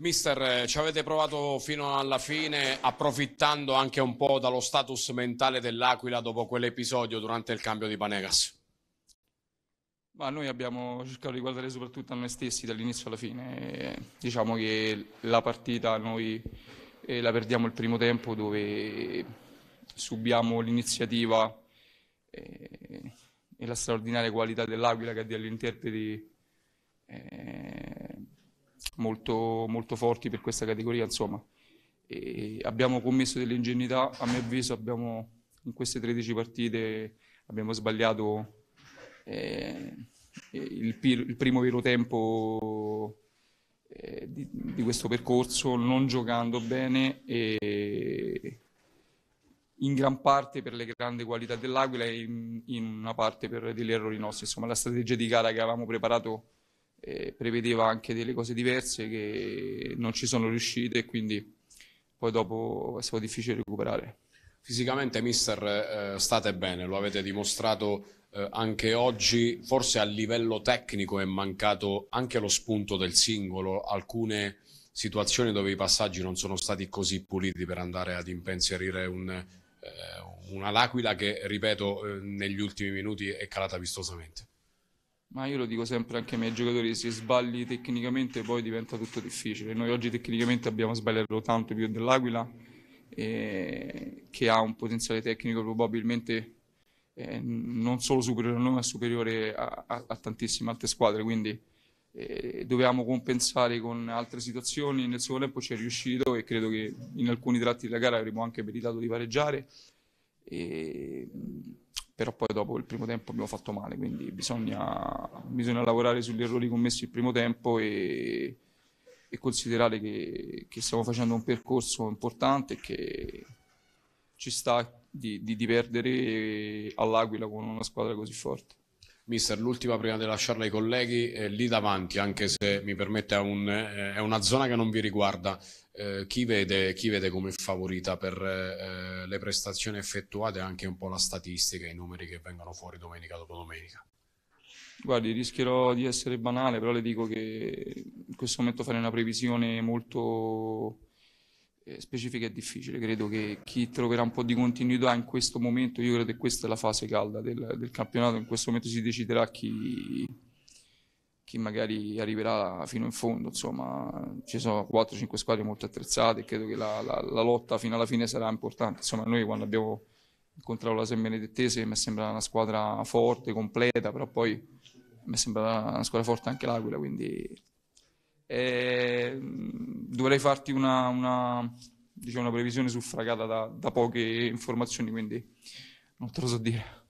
Mister, eh, ci avete provato fino alla fine, approfittando anche un po' dallo status mentale dell'Aquila dopo quell'episodio durante il cambio di Panegas. Ma noi abbiamo cercato di guardare soprattutto a noi stessi dall'inizio alla fine. Eh, diciamo che la partita noi eh, la perdiamo il primo tempo dove subiamo l'iniziativa e la straordinaria qualità dell'Aquila che ha degli interpreti molto, molto forti per questa categoria, insomma. E abbiamo commesso delle ingenuità, a mio avviso abbiamo, in queste 13 partite abbiamo sbagliato eh, il, il, primo vero tempo eh, di, di, questo percorso, non giocando bene e in gran parte per le grandi qualità dell'Aquila e in, in una parte per degli errori nostri. Insomma, la strategia di gara che avevamo preparato eh, prevedeva anche delle cose diverse che non ci sono riuscite e quindi poi dopo è stato difficile recuperare. Fisicamente, mister, eh, state bene, lo avete dimostrato eh, anche oggi, forse a livello tecnico è mancato anche lo spunto del singolo, alcune situazioni dove i passaggi non sono stati così puliti per andare ad impensierire un, eh, una L'Aquila che, ripeto, eh, negli ultimi minuti è calata vistosamente. Ma io lo dico sempre anche ai miei giocatori, se sbagli tecnicamente poi diventa tutto difficile. Noi oggi tecnicamente abbiamo sbagliato tanto più dell'Aquila, eh, che ha un potenziale tecnico probabilmente eh, non solo superiore a noi, ma superiore a, a, a tantissime altre squadre. Quindi eh, dovevamo compensare con altre situazioni. Nel secondo tempo ci è riuscito e credo che in alcuni tratti della gara avremmo anche meritato di pareggiare. E, però poi dopo il primo tempo abbiamo fatto male, quindi bisogna, bisogna lavorare sugli errori commessi il primo tempo e, e considerare che, che, stiamo facendo un percorso importante e che ci sta di, di, di perdere all'Aquila con una squadra così forte. Mister, l'ultima prima di lasciarla ai colleghi, eh, lì davanti, anche se mi permette è, un, eh, è una zona che non vi riguarda, eh, chi, vede, chi, vede, come favorita per eh, eh, le prestazioni effettuate e anche un po' la statistica, i numeri che vengono fuori domenica dopo domenica? Guardi, rischierò di essere banale, però le dico che in questo momento fare una previsione molto eh, specifica è difficile, credo che chi troverà un po' di continuità in questo momento, io credo che questa è la fase calda del, del campionato, in questo momento si deciderà chi, chi, magari arriverà fino in fondo, insomma ci sono 4-5 squadre molto attrezzate e credo che la, la, la, lotta fino alla fine sarà importante, insomma noi quando abbiamo incontrato la San Benedettese mi è sembrata una squadra forte, completa, però poi mi è sembrata una squadra forte anche l'Aquila, quindi eh, dovrei farti una, una, diciamo, una previsione suffragata da, da poche informazioni, quindi non te lo so dire.